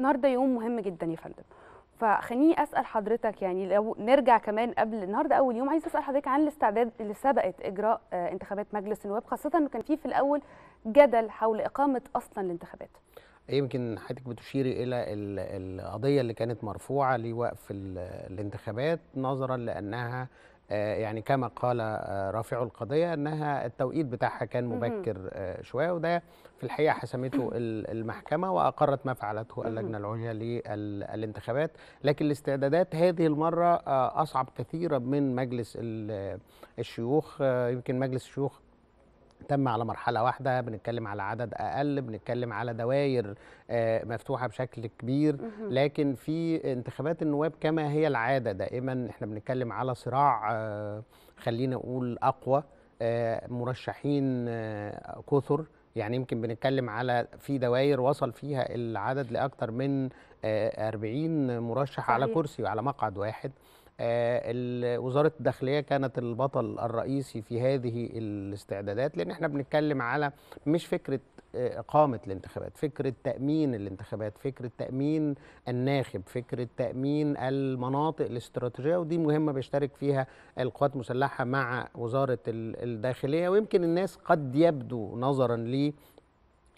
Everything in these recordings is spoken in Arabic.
النهارده يوم مهم جدا يا فندم فخليني اسال حضرتك يعني لو نرجع كمان قبل النهارده اول يوم عايز اسال حضرتك عن الاستعداد اللي سبقت اجراء آه، انتخابات مجلس النواب خاصه انه كان في في الاول جدل حول اقامه اصلا الانتخابات يمكن حضرتك بتشيري الى القضيه اللي كانت مرفوعه لوقف الانتخابات نظرا لانها آه، يعني كما قال آه، رافع القضيه انها التوقيت بتاعها كان مبكر آه، شويه وده في الحقيقه حسمته المحكمه واقرت ما فعلته اللجنه العليا للانتخابات لكن الاستعدادات هذه المره اصعب كثيرا من مجلس الشيوخ يمكن مجلس الشيوخ تم على مرحلة واحدة بنتكلم على عدد أقل بنتكلم على دوائر آه، مفتوحة بشكل كبير لكن في انتخابات النواب كما هي العادة دائما احنا بنتكلم على صراع آه، خلينا نقول أقوى آه، مرشحين كثر يعني يمكن بنتكلم على في دوائر وصل فيها العدد لأكثر من 40 مرشح صحيح. على كرسي وعلى مقعد واحد آه، وزاره الداخليه كانت البطل الرئيسي في هذه الاستعدادات لان احنا بنتكلم على مش فكره آه، اقامه الانتخابات فكره تامين الانتخابات فكره تامين الناخب فكره تامين المناطق الاستراتيجيه ودي مهمه بيشترك فيها القوات المسلحه مع وزاره الداخليه ويمكن الناس قد يبدو نظرا لي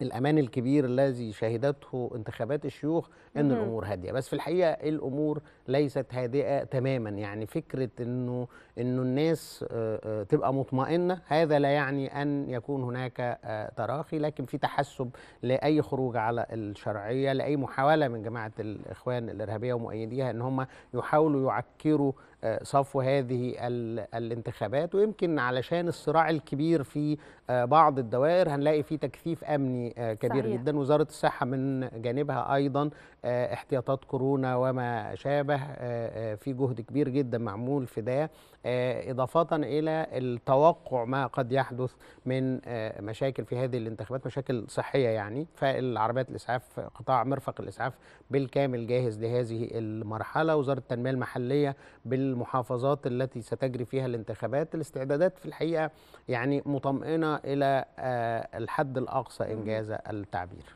الامان الكبير الذي شهدته انتخابات الشيوخ ان مم. الامور هاديه بس في الحقيقه الامور ليست هادئه تماما يعني فكره انه انه الناس آه، آه، تبقى مطمئنه هذا لا يعني ان يكون هناك آه، تراخي لكن في تحسب لاي خروج على الشرعيه لاي محاوله من جماعه الاخوان الارهابيه ومؤيديها ان هم يحاولوا يعكروا صفو هذه الانتخابات ويمكن علشان الصراع الكبير في بعض الدوائر هنلاقي في تكثيف امني يعني صحيح. جدا وزاره الصحه من جانبها ايضا آه، احتياطات كورونا وما شابه آه، في جهد كبير جدا معمول في ده اضافه الى التوقع ما قد يحدث من مشاكل في هذه الانتخابات مشاكل صحيه يعني فالعربيات الاسعاف قطاع مرفق الاسعاف بالكامل جاهز لهذه المرحله وزاره التنميه المحليه بالمحافظات التي ستجري فيها الانتخابات الاستعدادات في الحقيقه يعني مطمئنه الى الحد الاقصى انجاز جاز التعبير